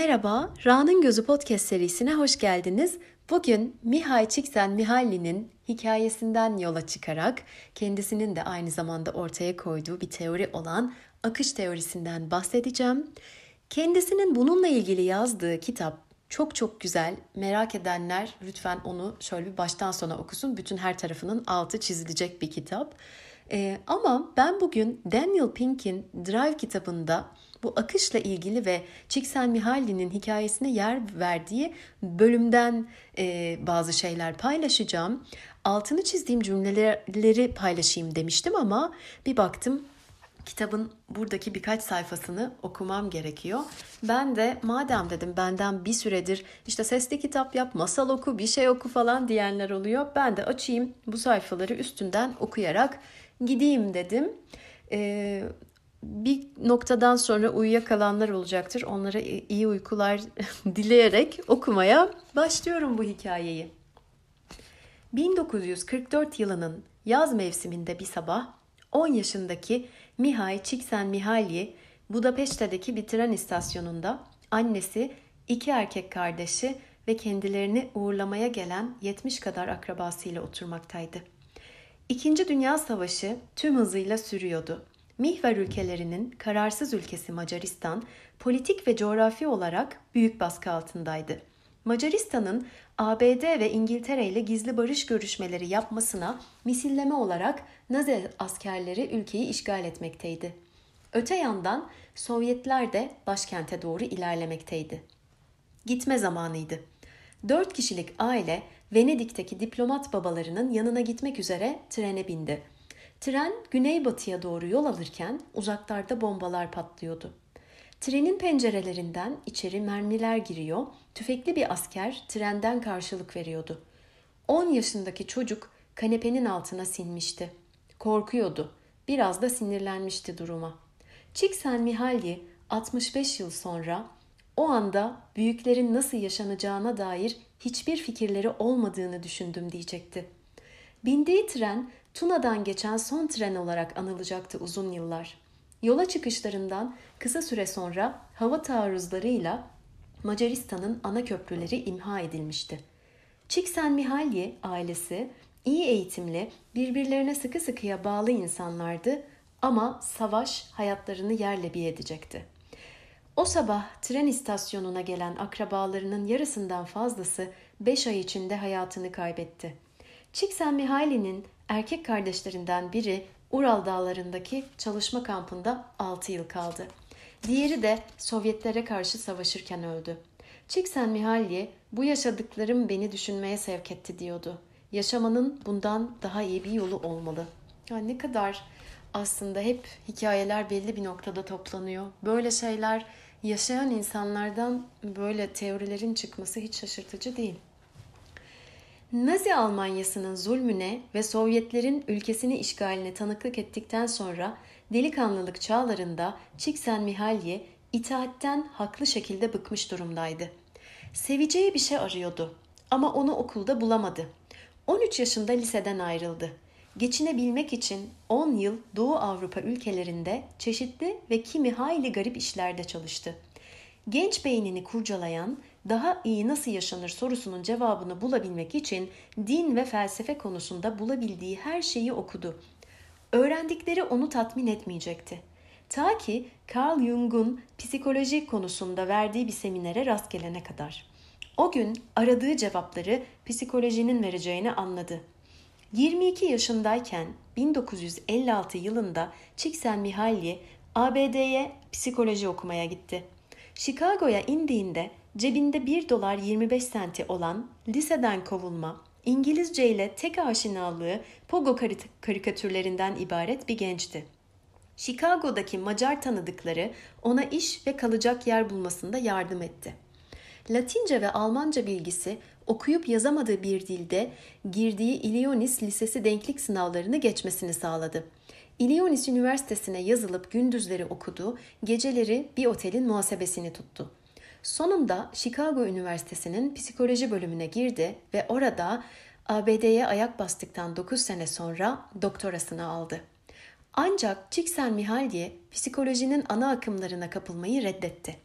Merhaba, Ra'nın Gözü Podcast serisine hoş geldiniz. Bugün Mihay Csikszentmihalyi'nin hikayesinden yola çıkarak kendisinin de aynı zamanda ortaya koyduğu bir teori olan akış teorisinden bahsedeceğim. Kendisinin bununla ilgili yazdığı kitap çok çok güzel. Merak edenler lütfen onu şöyle bir baştan sona okusun. Bütün her tarafının altı çizilecek bir kitap. Ee, ama ben bugün Daniel Pink'in Drive kitabında bu akışla ilgili ve Csikszentmihalyi'nin hikayesine yer verdiği bölümden e, bazı şeyler paylaşacağım. Altını çizdiğim cümleleri paylaşayım demiştim ama bir baktım kitabın buradaki birkaç sayfasını okumam gerekiyor. Ben de madem dedim benden bir süredir işte sesli kitap yap, masal oku, bir şey oku falan diyenler oluyor. Ben de açayım bu sayfaları üstünden okuyarak gideyim dedim. Ee, bir noktadan sonra uyuyakalanlar olacaktır. Onlara iyi uykular dileyerek okumaya başlıyorum bu hikayeyi. 1944 yılının yaz mevsiminde bir sabah 10 yaşındaki Mihai Çiksen Mihalyi Budapeşte'deki bir tren istasyonunda annesi, iki erkek kardeşi ve kendilerini uğurlamaya gelen 70 kadar akrabasıyla oturmaktaydı. İkinci Dünya Savaşı tüm hızıyla sürüyordu Mihver ülkelerinin kararsız ülkesi Macaristan politik ve coğrafi olarak büyük baskı altındaydı. Macaristan'ın ABD ve İngiltere ile gizli barış görüşmeleri yapmasına misilleme olarak Nazi askerleri ülkeyi işgal etmekteydi. Öte yandan Sovyetler de başkente doğru ilerlemekteydi. Gitme zamanıydı. Dört kişilik aile Venedik'teki diplomat babalarının yanına gitmek üzere trene bindi.'' Tren güneybatıya doğru yol alırken uzaklarda bombalar patlıyordu. Trenin pencerelerinden içeri mermiler giriyor, tüfekli bir asker trenden karşılık veriyordu. 10 yaşındaki çocuk kanepenin altına sinmişti. Korkuyordu, biraz da sinirlenmişti duruma. Çiksen Mihalyi 65 yıl sonra o anda büyüklerin nasıl yaşanacağına dair hiçbir fikirleri olmadığını düşündüm diyecekti. Bindiği tren Tuna'dan geçen son tren olarak anılacaktı uzun yıllar. Yola çıkışlarından kısa süre sonra hava taarruzlarıyla Macaristan'ın ana köprüleri imha edilmişti. Çiksen Mihalye ailesi iyi eğitimli, birbirlerine sıkı sıkıya bağlı insanlardı ama savaş hayatlarını yerle bir edecekti. O sabah tren istasyonuna gelen akrabalarının yarısından fazlası 5 ay içinde hayatını kaybetti. Çiksen Mihaili'nin erkek kardeşlerinden biri Ural dağlarındaki çalışma kampında 6 yıl kaldı. Diğeri de Sovyetlere karşı savaşırken öldü. Çiksen Mihalyi bu yaşadıklarım beni düşünmeye sevk etti diyordu. Yaşamanın bundan daha iyi bir yolu olmalı. Yani ne kadar aslında hep hikayeler belli bir noktada toplanıyor. Böyle şeyler yaşayan insanlardan böyle teorilerin çıkması hiç şaşırtıcı değil. Nazi Almanyası'nın zulmüne ve Sovyetlerin ülkesini işgaline tanıklık ettikten sonra delikanlılık çağlarında Çiksen Mihalye itaatten haklı şekilde bıkmış durumdaydı. Seveceği bir şey arıyordu ama onu okulda bulamadı. 13 yaşında liseden ayrıldı. Geçinebilmek için 10 yıl Doğu Avrupa ülkelerinde çeşitli ve kimi hayli garip işlerde çalıştı. Genç beynini kurcalayan daha iyi nasıl yaşanır sorusunun cevabını bulabilmek için din ve felsefe konusunda bulabildiği her şeyi okudu. Öğrendikleri onu tatmin etmeyecekti. Ta ki Carl Jung'un psikoloji konusunda verdiği bir seminere rast gelene kadar. O gün aradığı cevapları psikolojinin vereceğini anladı. 22 yaşındayken 1956 yılında Csikszentmihalyi ABD'ye psikoloji okumaya gitti. Chicago'ya indiğinde cebinde 1 dolar 25 senti olan liseden kovulma, İngilizce ile tek aşinalığı pogo karikatürlerinden ibaret bir gençti. Chicago'daki Macar tanıdıkları ona iş ve kalacak yer bulmasında yardım etti. Latince ve Almanca bilgisi okuyup yazamadığı bir dilde girdiği Illinois Lisesi denklik sınavlarını geçmesini sağladı. Illinois Üniversitesi'ne yazılıp gündüzleri okudu, geceleri bir otelin muhasebesini tuttu. Sonunda Chicago Üniversitesi'nin psikoloji bölümüne girdi ve orada ABD'ye ayak bastıktan 9 sene sonra doktorasını aldı. Ancak Csikszentmihalyi psikolojinin ana akımlarına kapılmayı reddetti.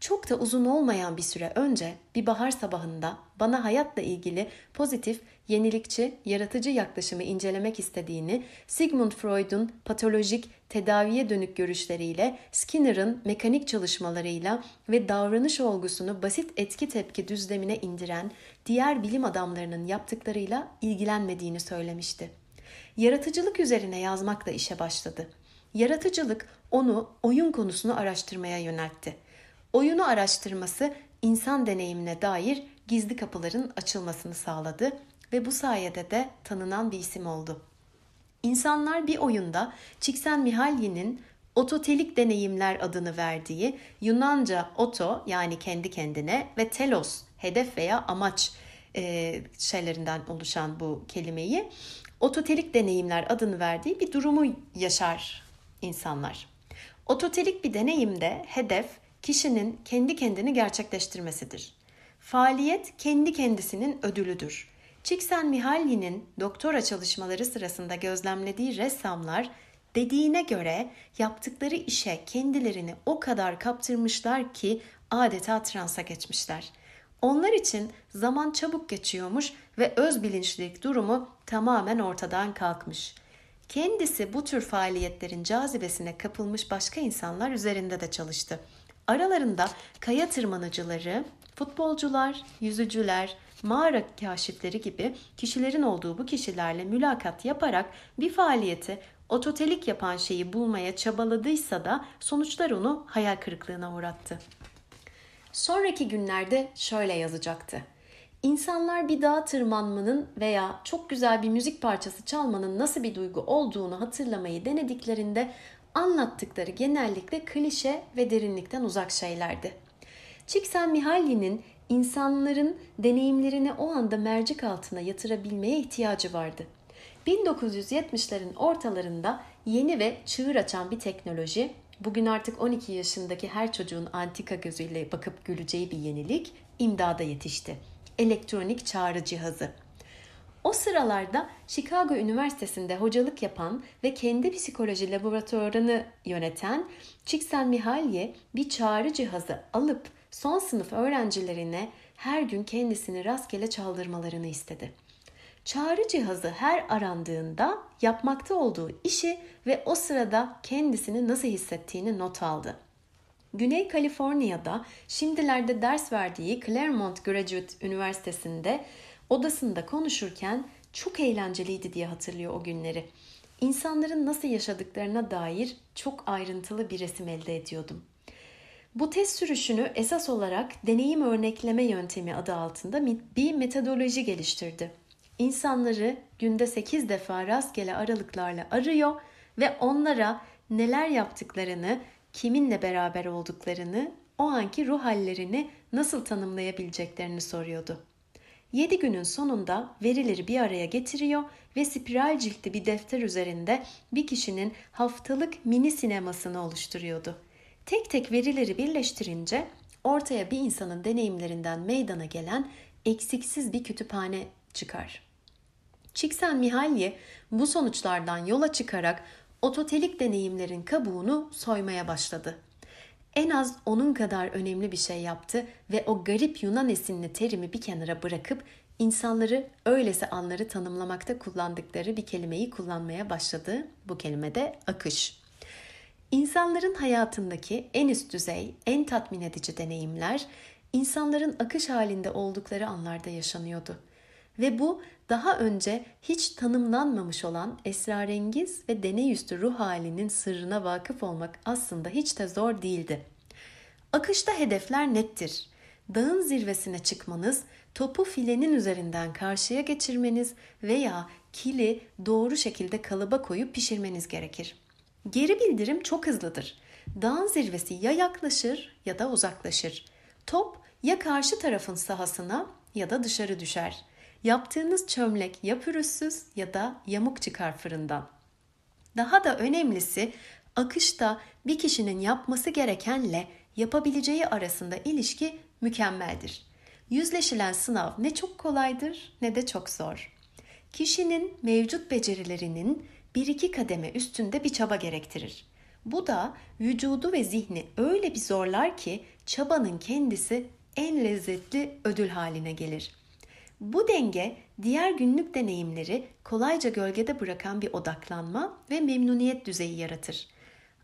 Çok da uzun olmayan bir süre önce bir bahar sabahında bana hayatla ilgili pozitif yenilikçi, yaratıcı yaklaşımı incelemek istediğini, Sigmund Freud'un patolojik, tedaviye dönük görüşleriyle, Skinner'ın mekanik çalışmalarıyla ve davranış olgusunu basit etki tepki düzlemine indiren diğer bilim adamlarının yaptıklarıyla ilgilenmediğini söylemişti. Yaratıcılık üzerine yazmakla işe başladı. Yaratıcılık onu oyun konusunu araştırmaya yöneltti. Oyunu araştırması insan deneyimine dair gizli kapıların açılmasını sağladı ve bu sayede de tanınan bir isim oldu. İnsanlar bir oyunda Csikszentmihalyi'nin ototelik deneyimler adını verdiği Yunanca oto yani kendi kendine ve telos hedef veya amaç e, şeylerinden oluşan bu kelimeyi ototelik deneyimler adını verdiği bir durumu yaşar insanlar. Ototelik bir deneyimde hedef kişinin kendi kendini gerçekleştirmesidir. Faaliyet kendi kendisinin ödülüdür. Csikszentmihalyi'nin doktora çalışmaları sırasında gözlemlediği ressamlar dediğine göre yaptıkları işe kendilerini o kadar kaptırmışlar ki adeta transa geçmişler. Onlar için zaman çabuk geçiyormuş ve öz bilinçlilik durumu tamamen ortadan kalkmış. Kendisi bu tür faaliyetlerin cazibesine kapılmış başka insanlar üzerinde de çalıştı. Aralarında kaya tırmanıcıları, futbolcular, yüzücüler, mağara kaşifleri gibi kişilerin olduğu bu kişilerle mülakat yaparak bir faaliyeti ototelik yapan şeyi bulmaya çabaladıysa da sonuçlar onu hayal kırıklığına uğrattı. Sonraki günlerde şöyle yazacaktı. İnsanlar bir dağa tırmanmanın veya çok güzel bir müzik parçası çalmanın nasıl bir duygu olduğunu hatırlamayı denediklerinde anlattıkları genellikle klişe ve derinlikten uzak şeylerdi. Çiksen Mihalli'nin insanların deneyimlerini o anda mercek altına yatırabilmeye ihtiyacı vardı. 1970'lerin ortalarında yeni ve çığır açan bir teknoloji, bugün artık 12 yaşındaki her çocuğun antika gözüyle bakıp güleceği bir yenilik imdada yetişti. Elektronik çağrı cihazı. O sıralarda Chicago Üniversitesi'nde hocalık yapan ve kendi psikoloji laboratuvarını yöneten Csikszentmihalyi bir çağrı cihazı alıp son sınıf öğrencilerine her gün kendisini rastgele çaldırmalarını istedi. Çağrı cihazı her arandığında yapmakta olduğu işi ve o sırada kendisini nasıl hissettiğini not aldı. Güney Kaliforniya'da şimdilerde ders verdiği Claremont Graduate Üniversitesi'nde odasında konuşurken çok eğlenceliydi diye hatırlıyor o günleri. İnsanların nasıl yaşadıklarına dair çok ayrıntılı bir resim elde ediyordum. Bu test sürüşünü esas olarak deneyim örnekleme yöntemi adı altında bir metodoloji geliştirdi. İnsanları günde 8 defa rastgele aralıklarla arıyor ve onlara neler yaptıklarını, kiminle beraber olduklarını, o anki ruh hallerini nasıl tanımlayabileceklerini soruyordu. 7 günün sonunda verileri bir araya getiriyor ve spiral ciltli bir defter üzerinde bir kişinin haftalık mini sinemasını oluşturuyordu. Tek tek verileri birleştirince ortaya bir insanın deneyimlerinden meydana gelen eksiksiz bir kütüphane çıkar. Çiksen Mihalyi bu sonuçlardan yola çıkarak ototelik deneyimlerin kabuğunu soymaya başladı. En az onun kadar önemli bir şey yaptı ve o garip Yunan esinli terimi bir kenara bırakıp insanları öylese anları tanımlamakta kullandıkları bir kelimeyi kullanmaya başladı. Bu kelime de akış. İnsanların hayatındaki en üst düzey, en tatmin edici deneyimler insanların akış halinde oldukları anlarda yaşanıyordu. Ve bu daha önce hiç tanımlanmamış olan esrarengiz ve deney ruh halinin sırrına vakıf olmak aslında hiç de zor değildi. Akışta hedefler nettir. Dağın zirvesine çıkmanız, topu filenin üzerinden karşıya geçirmeniz veya kili doğru şekilde kalıba koyup pişirmeniz gerekir.'' Geri bildirim çok hızlıdır. Dağın zirvesi ya yaklaşır ya da uzaklaşır. Top ya karşı tarafın sahasına ya da dışarı düşer. Yaptığınız çömlek ya pürüzsüz ya da yamuk çıkar fırından. Daha da önemlisi akışta bir kişinin yapması gerekenle yapabileceği arasında ilişki mükemmeldir. Yüzleşilen sınav ne çok kolaydır ne de çok zor. Kişinin mevcut becerilerinin bir iki kademe üstünde bir çaba gerektirir. Bu da vücudu ve zihni öyle bir zorlar ki çabanın kendisi en lezzetli ödül haline gelir. Bu denge diğer günlük deneyimleri kolayca gölgede bırakan bir odaklanma ve memnuniyet düzeyi yaratır.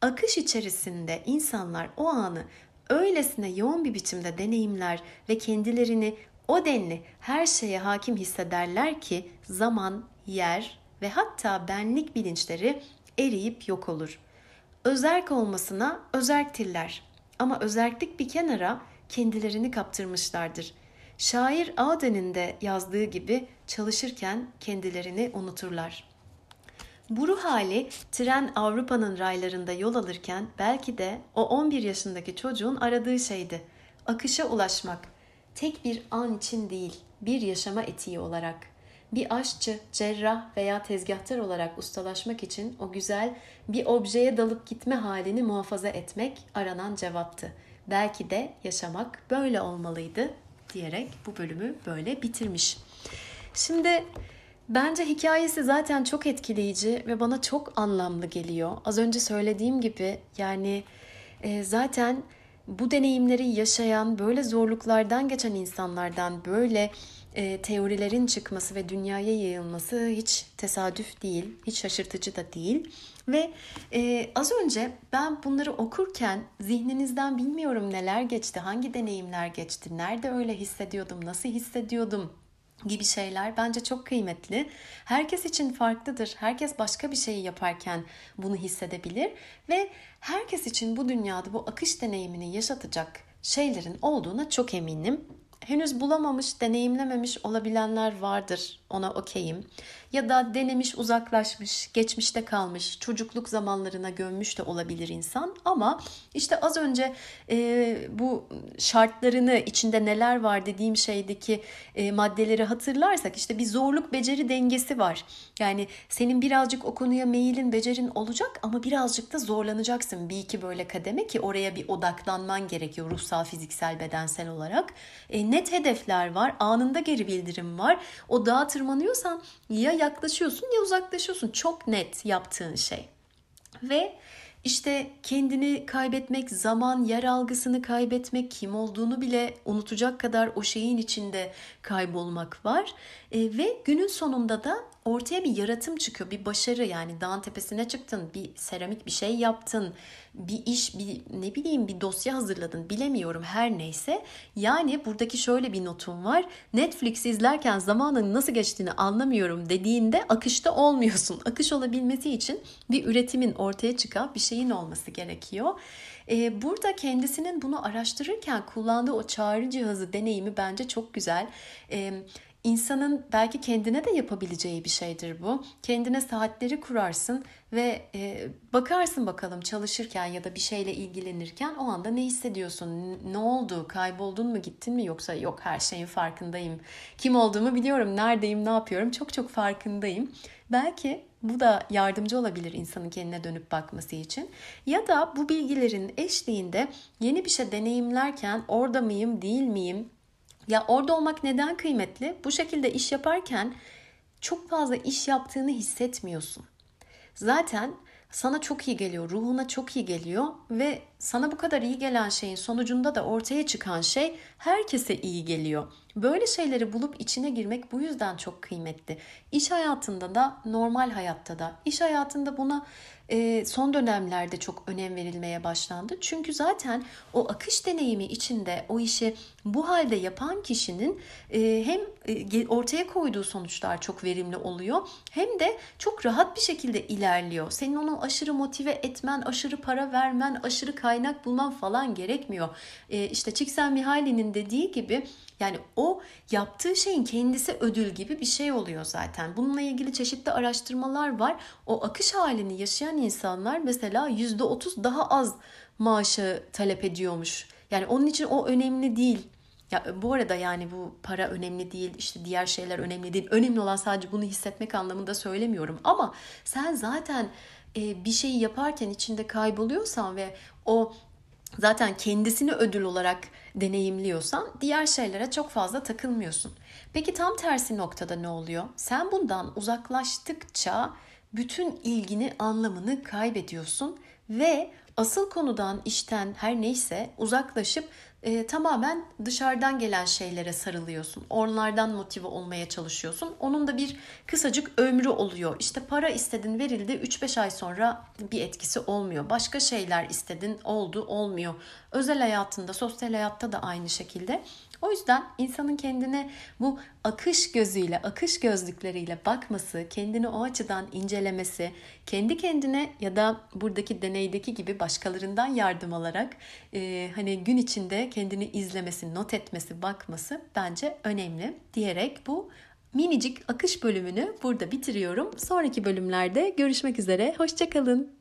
Akış içerisinde insanlar o anı öylesine yoğun bir biçimde deneyimler ve kendilerini o denli her şeye hakim hissederler ki zaman, yer, ve hatta benlik bilinçleri eriyip yok olur. Özerk olmasına özerktirler ama özerklik bir kenara kendilerini kaptırmışlardır. Şair Aden'in de yazdığı gibi çalışırken kendilerini unuturlar. Bu ruh hali tren Avrupa'nın raylarında yol alırken belki de o 11 yaşındaki çocuğun aradığı şeydi. Akışa ulaşmak. Tek bir an için değil, bir yaşama etiği olarak.'' bir aşçı, cerrah veya tezgahtar olarak ustalaşmak için o güzel bir objeye dalıp gitme halini muhafaza etmek aranan cevaptı. Belki de yaşamak böyle olmalıydı diyerek bu bölümü böyle bitirmiş. Şimdi bence hikayesi zaten çok etkileyici ve bana çok anlamlı geliyor. Az önce söylediğim gibi yani e, zaten bu deneyimleri yaşayan, böyle zorluklardan geçen insanlardan, böyle e, teorilerin çıkması ve dünyaya yayılması hiç tesadüf değil, hiç şaşırtıcı da değil. Ve e, az önce ben bunları okurken zihninizden bilmiyorum neler geçti, hangi deneyimler geçti, nerede öyle hissediyordum, nasıl hissediyordum gibi şeyler bence çok kıymetli. Herkes için farklıdır. Herkes başka bir şeyi yaparken bunu hissedebilir ve herkes için bu dünyada bu akış deneyimini yaşatacak şeylerin olduğuna çok eminim henüz bulamamış, deneyimlememiş olabilenler vardır. Ona okeyim. Ya da denemiş, uzaklaşmış, geçmişte kalmış, çocukluk zamanlarına gömmüş de olabilir insan. Ama işte az önce e, bu şartlarını, içinde neler var dediğim şeydeki e, maddeleri hatırlarsak işte bir zorluk beceri dengesi var. Yani senin birazcık o konuya meyilin, becerin olacak ama birazcık da zorlanacaksın. Bir iki böyle kademe ki oraya bir odaklanman gerekiyor ruhsal, fiziksel, bedensel olarak. E, net hedefler var, anında geri bildirim var. O dağa tırmanıyorsan ya yaklaşıyorsun ya uzaklaşıyorsun. Çok net yaptığın şey. Ve işte kendini kaybetmek, zaman, yer algısını kaybetmek, kim olduğunu bile unutacak kadar o şeyin içinde kaybolmak var. E, ve günün sonunda da ortaya bir yaratım çıkıyor. Bir başarı yani dağın tepesine çıktın, bir seramik bir şey yaptın, bir iş, bir ne bileyim bir dosya hazırladın bilemiyorum her neyse. Yani buradaki şöyle bir notum var. Netflix izlerken zamanın nasıl geçtiğini anlamıyorum dediğinde akışta olmuyorsun. Akış olabilmesi için bir üretimin ortaya çıkan bir şeyin olması gerekiyor. Ee, burada kendisinin bunu araştırırken kullandığı o çağrı cihazı deneyimi bence çok güzel. Ee, İnsanın belki kendine de yapabileceği bir şeydir bu. Kendine saatleri kurarsın ve e, bakarsın bakalım çalışırken ya da bir şeyle ilgilenirken o anda ne hissediyorsun? Ne oldu? Kayboldun mu? Gittin mi? Yoksa yok her şeyin farkındayım. Kim olduğumu biliyorum. Neredeyim? Ne yapıyorum? Çok çok farkındayım. Belki bu da yardımcı olabilir insanın kendine dönüp bakması için. Ya da bu bilgilerin eşliğinde yeni bir şey deneyimlerken orada mıyım, değil miyim, ya orada olmak neden kıymetli? Bu şekilde iş yaparken çok fazla iş yaptığını hissetmiyorsun. Zaten sana çok iyi geliyor, ruhuna çok iyi geliyor ve sana bu kadar iyi gelen şeyin sonucunda da ortaya çıkan şey herkese iyi geliyor. Böyle şeyleri bulup içine girmek bu yüzden çok kıymetli. İş hayatında da normal hayatta da iş hayatında buna e, son dönemlerde çok önem verilmeye başlandı. Çünkü zaten o akış deneyimi içinde o işi bu halde yapan kişinin e, hem e, ortaya koyduğu sonuçlar çok verimli oluyor hem de çok rahat bir şekilde ilerliyor. Senin onu aşırı motive etmen, aşırı para vermen, aşırı kaynak bulman falan gerekmiyor. E, işte Csikszentmihalyi'nin dediği gibi yani o yaptığı şeyin kendisi ödül gibi bir şey oluyor zaten. Bununla ilgili çeşitli araştırmalar var. O akış halini yaşayan insanlar mesela %30 daha az maaşı talep ediyormuş. Yani onun için o önemli değil. Ya bu arada yani bu para önemli değil, işte diğer şeyler önemli değil. Önemli olan sadece bunu hissetmek anlamında söylemiyorum ama sen zaten e, bir şeyi yaparken içinde kayboluyorsan ve o zaten kendisini ödül olarak deneyimliyorsan diğer şeylere çok fazla takılmıyorsun. Peki tam tersi noktada ne oluyor? Sen bundan uzaklaştıkça bütün ilgini, anlamını kaybediyorsun ve asıl konudan, işten her neyse uzaklaşıp e, tamamen dışarıdan gelen şeylere sarılıyorsun. Onlardan motive olmaya çalışıyorsun. Onun da bir kısacık ömrü oluyor. İşte para istedin verildi 3-5 ay sonra bir etkisi olmuyor. Başka şeyler istedin oldu olmuyor. Özel hayatında sosyal hayatta da aynı şekilde o yüzden insanın kendine bu akış gözüyle, akış gözlükleriyle bakması, kendini o açıdan incelemesi, kendi kendine ya da buradaki deneydeki gibi başkalarından yardım alarak e, hani gün içinde kendini izlemesi, not etmesi, bakması bence önemli diyerek bu minicik akış bölümünü burada bitiriyorum. Sonraki bölümlerde görüşmek üzere. Hoşçakalın.